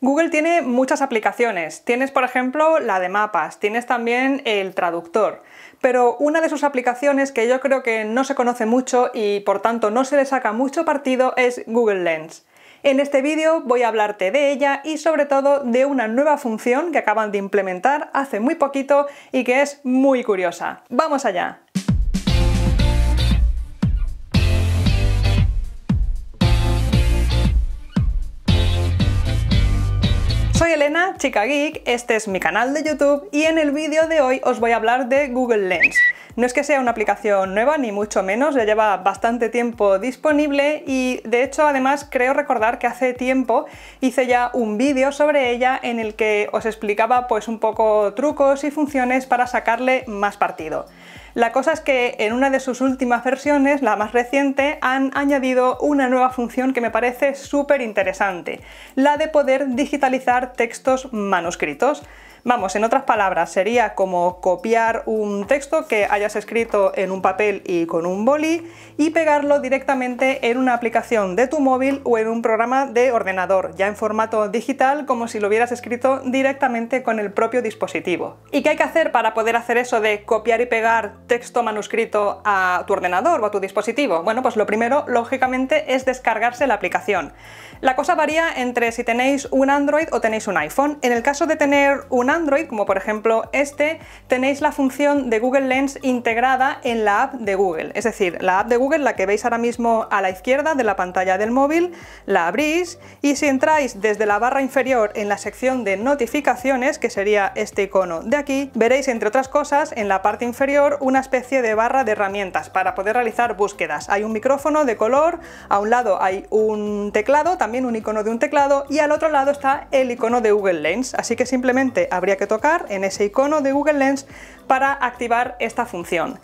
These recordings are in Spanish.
Google tiene muchas aplicaciones. Tienes, por ejemplo, la de mapas, tienes también el traductor. Pero una de sus aplicaciones que yo creo que no se conoce mucho y por tanto no se le saca mucho partido es Google Lens. En este vídeo voy a hablarte de ella y sobre todo de una nueva función que acaban de implementar hace muy poquito y que es muy curiosa. ¡Vamos allá! Chica Geek, este es mi canal de YouTube y en el vídeo de hoy os voy a hablar de Google Lens. No es que sea una aplicación nueva, ni mucho menos, ya lleva bastante tiempo disponible y de hecho además creo recordar que hace tiempo hice ya un vídeo sobre ella en el que os explicaba pues un poco trucos y funciones para sacarle más partido. La cosa es que en una de sus últimas versiones, la más reciente, han añadido una nueva función que me parece súper interesante, la de poder digitalizar textos manuscritos. Vamos, en otras palabras, sería como copiar un texto que hayas escrito en un papel y con un boli y pegarlo directamente en una aplicación de tu móvil o en un programa de ordenador, ya en formato digital, como si lo hubieras escrito directamente con el propio dispositivo. ¿Y qué hay que hacer para poder hacer eso de copiar y pegar texto manuscrito a tu ordenador o a tu dispositivo? Bueno, pues lo primero, lógicamente, es descargarse la aplicación. La cosa varía entre si tenéis un Android o tenéis un iPhone. En el caso de tener un Android, como por ejemplo este, tenéis la función de Google Lens integrada en la app de Google. Es decir, la app de Google, la que veis ahora mismo a la izquierda de la pantalla del móvil, la abrís y si entráis desde la barra inferior en la sección de notificaciones, que sería este icono de aquí, veréis entre otras cosas en la parte inferior una especie de barra de herramientas para poder realizar búsquedas. Hay un micrófono de color, a un lado hay un teclado, también un icono de un teclado y al otro lado está el icono de Google Lens. Así que simplemente habría que tocar en ese icono de Google Lens para activar esta función.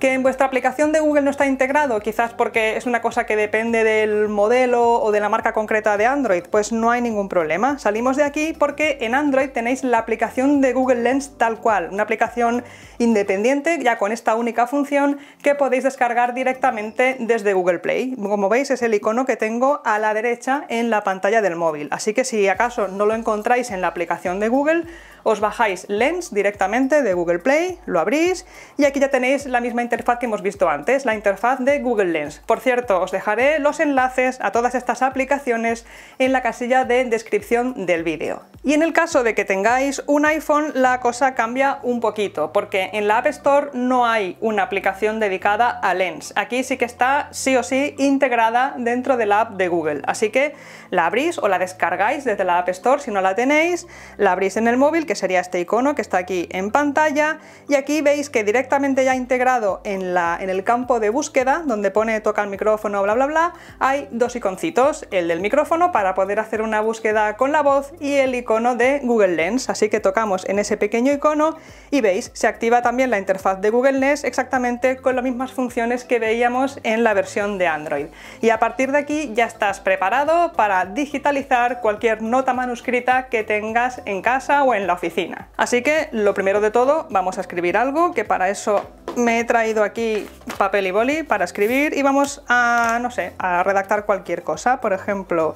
Que en vuestra aplicación de Google no está integrado, quizás porque es una cosa que depende del modelo o de la marca concreta de Android, pues no hay ningún problema. Salimos de aquí porque en Android tenéis la aplicación de Google Lens tal cual, una aplicación independiente ya con esta única función que podéis descargar directamente desde Google Play. Como veis es el icono que tengo a la derecha en la pantalla del móvil, así que si acaso no lo encontráis en la aplicación de Google, os bajáis Lens directamente de Google Play, lo abrís y aquí ya tenéis la misma interfaz que hemos visto antes, la interfaz de Google Lens. Por cierto, os dejaré los enlaces a todas estas aplicaciones en la casilla de descripción del vídeo. Y en el caso de que tengáis un iPhone, la cosa cambia un poquito, porque en la App Store no hay una aplicación dedicada a Lens. Aquí sí que está sí o sí integrada dentro de la app de Google. Así que la abrís o la descargáis desde la App Store si no la tenéis, la abrís en el móvil, que sería este icono que está aquí en pantalla, y aquí veis que directamente ya integrado en, la, en el campo de búsqueda, donde pone toca el micrófono, bla, bla, bla, hay dos iconcitos, el del micrófono para poder hacer una búsqueda con la voz y el icono icono de Google Lens, así que tocamos en ese pequeño icono y veis, se activa también la interfaz de Google Lens exactamente con las mismas funciones que veíamos en la versión de Android. Y a partir de aquí ya estás preparado para digitalizar cualquier nota manuscrita que tengas en casa o en la oficina. Así que lo primero de todo, vamos a escribir algo, que para eso me he traído aquí papel y boli para escribir y vamos a, no sé, a redactar cualquier cosa, por ejemplo,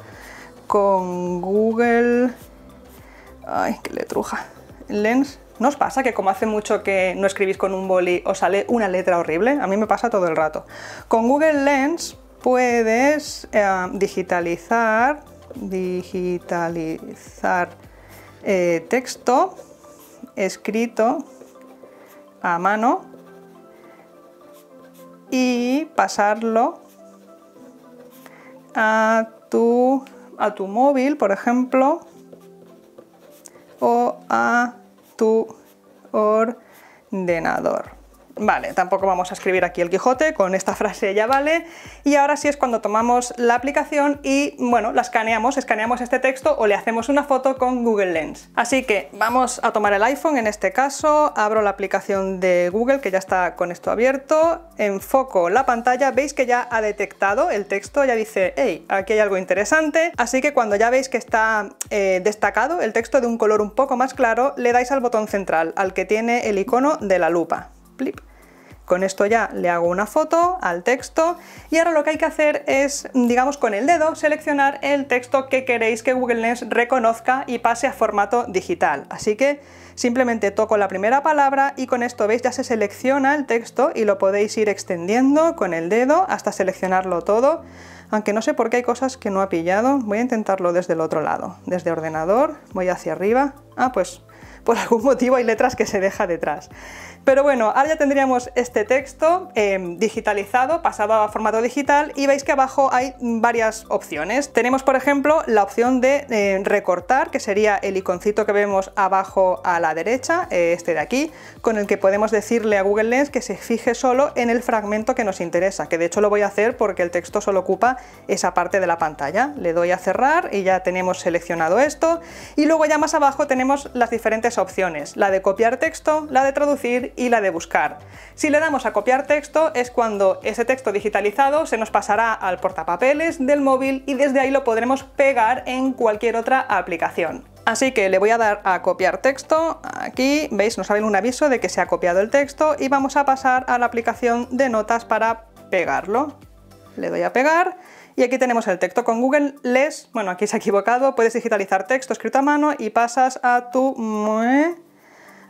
con Google Ay, qué letruja. lens. ¿No os pasa que como hace mucho que no escribís con un boli os sale una letra horrible? A mí me pasa todo el rato. Con Google Lens puedes eh, digitalizar, digitalizar eh, texto escrito a mano y pasarlo a tu, a tu móvil, por ejemplo, o a tu ordenador. Vale, tampoco vamos a escribir aquí el Quijote, con esta frase ya vale. Y ahora sí es cuando tomamos la aplicación y, bueno, la escaneamos, escaneamos este texto o le hacemos una foto con Google Lens. Así que vamos a tomar el iPhone en este caso, abro la aplicación de Google que ya está con esto abierto, enfoco la pantalla, veis que ya ha detectado el texto, ya dice, hey, aquí hay algo interesante. Así que cuando ya veis que está eh, destacado el texto de un color un poco más claro, le dais al botón central, al que tiene el icono de la lupa. Con esto ya le hago una foto al texto y ahora lo que hay que hacer es, digamos con el dedo, seleccionar el texto que queréis que Google Lens reconozca y pase a formato digital. Así que simplemente toco la primera palabra y con esto veis ya se selecciona el texto y lo podéis ir extendiendo con el dedo hasta seleccionarlo todo. Aunque no sé por qué hay cosas que no ha pillado, voy a intentarlo desde el otro lado. Desde ordenador, voy hacia arriba. Ah, pues por algún motivo hay letras que se deja detrás. Pero bueno, ahora ya tendríamos este texto eh, digitalizado, pasado a formato digital y veis que abajo hay varias opciones. Tenemos por ejemplo la opción de eh, recortar, que sería el iconcito que vemos abajo a la derecha, eh, este de aquí, con el que podemos decirle a Google Lens que se fije solo en el fragmento que nos interesa, que de hecho lo voy a hacer porque el texto solo ocupa esa parte de la pantalla. Le doy a cerrar y ya tenemos seleccionado esto y luego ya más abajo tenemos las diferentes opciones, la de copiar texto, la de traducir y la de buscar. Si le damos a copiar texto es cuando ese texto digitalizado se nos pasará al portapapeles del móvil y desde ahí lo podremos pegar en cualquier otra aplicación. Así que le voy a dar a copiar texto, aquí veis nos sale un aviso de que se ha copiado el texto y vamos a pasar a la aplicación de notas para pegarlo. Le doy a pegar y aquí tenemos el texto con Google Les, bueno aquí se ha equivocado, puedes digitalizar texto escrito a mano y pasas a tu,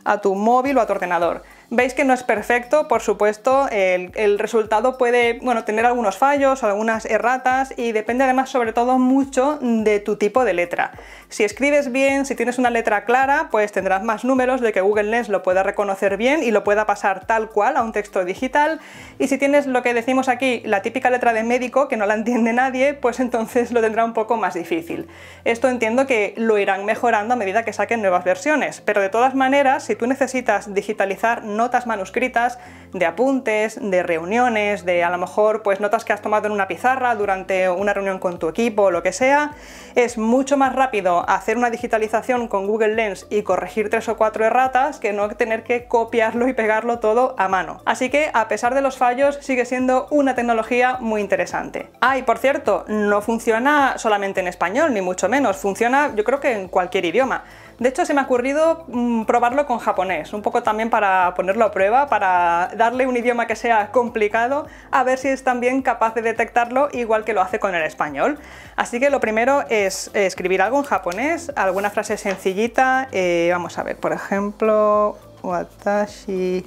a tu móvil o a tu ordenador. Veis que no es perfecto, por supuesto, el, resultado puede tener algunos fallos, algunas erratas y depende además sobre todo mucho de tu tipo de letra. Si escribes bien, si tienes una letra clara, pues tendrás más números de que Google Lens lo pueda reconocer bien y lo pueda pasar tal cual a un texto digital. Y si tienes lo que decimos aquí, la típica letra de médico que no la entiende nadie, pues entonces lo tendrá un poco más difícil. Esto entiendo que lo irán mejorando a medida que saquen nuevas versiones, pero de todas maneras, si tú necesitas digitalizar notas manuscritas de apuntes, de reuniones, de a lo mejor pues notas que has tomado en una pizarra durante una reunión con tu equipo o lo que sea, es mucho más rápido hacer una digitalización con Google Lens y corregir tres o cuatro erratas que no tener que copiarlo y pegarlo todo a mano. Así que a pesar de los fallos sigue siendo una tecnología muy interesante. Ah, y por cierto, no funciona solamente en español, ni mucho menos, funciona yo creo que en cualquier idioma. De hecho, se me ha ocurrido mm, probarlo con japonés, un poco también para ponerlo a prueba, para darle un idioma que sea complicado, a ver si es también capaz de detectarlo igual que lo hace con el español. Así que lo primero es escribir algo en japonés, alguna frase sencillita, eh, vamos a ver, por ejemplo, watashi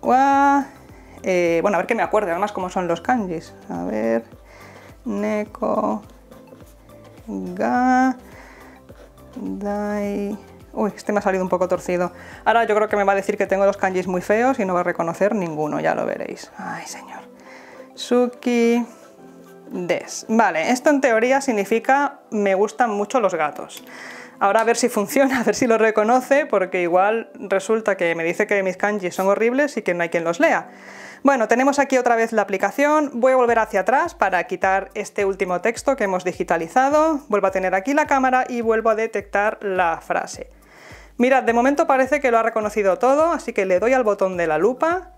wa... Eh, bueno, a ver que me acuerde, además, cómo son los kanjis. A ver, neko ga... Dai... Uy, este me ha salido un poco torcido. Ahora yo creo que me va a decir que tengo los kanjis muy feos y no va a reconocer ninguno, ya lo veréis. Ay, señor. Suki... Des. Vale, esto en teoría significa me gustan mucho los gatos. Ahora a ver si funciona, a ver si lo reconoce, porque igual resulta que me dice que mis kanjis son horribles y que no hay quien los lea. Bueno, tenemos aquí otra vez la aplicación, voy a volver hacia atrás para quitar este último texto que hemos digitalizado, vuelvo a tener aquí la cámara y vuelvo a detectar la frase. Mirad, de momento parece que lo ha reconocido todo, así que le doy al botón de la lupa,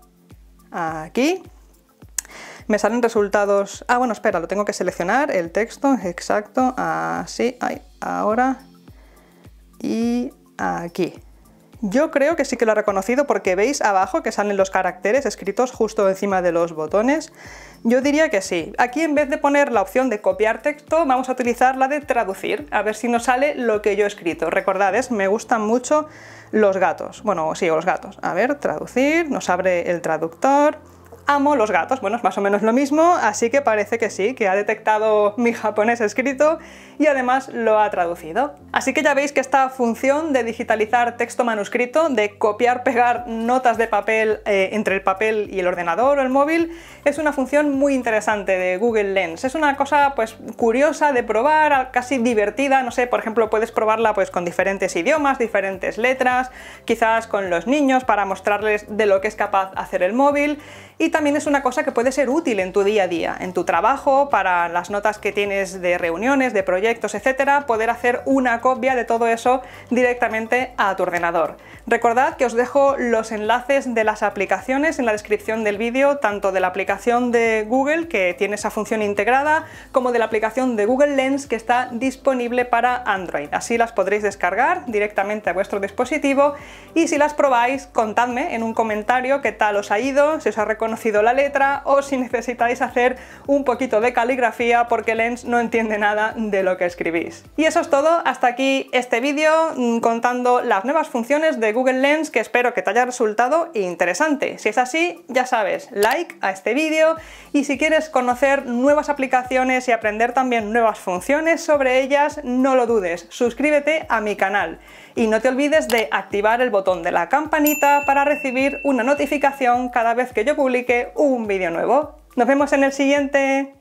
aquí, me salen resultados... Ah, bueno, espera, lo tengo que seleccionar, el texto, exacto, así, ahí, ahora, y aquí. Yo creo que sí que lo ha reconocido porque veis abajo que salen los caracteres escritos justo encima de los botones. Yo diría que sí. Aquí en vez de poner la opción de copiar texto, vamos a utilizar la de traducir, a ver si nos sale lo que yo he escrito. Recordad, es, me gustan mucho los gatos. Bueno, sí, los gatos. A ver, traducir, nos abre el traductor amo los gatos. Bueno, es más o menos lo mismo, así que parece que sí, que ha detectado mi japonés escrito y además lo ha traducido. Así que ya veis que esta función de digitalizar texto manuscrito, de copiar, pegar notas de papel eh, entre el papel y el ordenador o el móvil, es una función muy interesante de Google Lens. Es una cosa pues curiosa de probar, casi divertida, no sé, por ejemplo, puedes probarla pues con diferentes idiomas, diferentes letras, quizás con los niños para mostrarles de lo que es capaz hacer el móvil y también es una cosa que puede ser útil en tu día a día, en tu trabajo, para las notas que tienes de reuniones, de proyectos, etcétera, poder hacer una copia de todo eso directamente a tu ordenador. Recordad que os dejo los enlaces de las aplicaciones en la descripción del vídeo, tanto de la aplicación de Google, que tiene esa función integrada, como de la aplicación de Google Lens, que está disponible para Android. Así las podréis descargar directamente a vuestro dispositivo y si las probáis, contadme en un comentario qué tal os ha ido, si os ha reconocido la letra o si necesitáis hacer un poquito de caligrafía porque Lens no entiende nada de lo que escribís. Y eso es todo, hasta aquí este vídeo mm, contando las nuevas funciones de Google Lens que espero que te haya resultado interesante. Si es así, ya sabes, like a este vídeo y si quieres conocer nuevas aplicaciones y aprender también nuevas funciones sobre ellas, no lo dudes, suscríbete a mi canal. Y no te olvides de activar el botón de la campanita para recibir una notificación cada vez que yo publique un vídeo nuevo. ¡Nos vemos en el siguiente!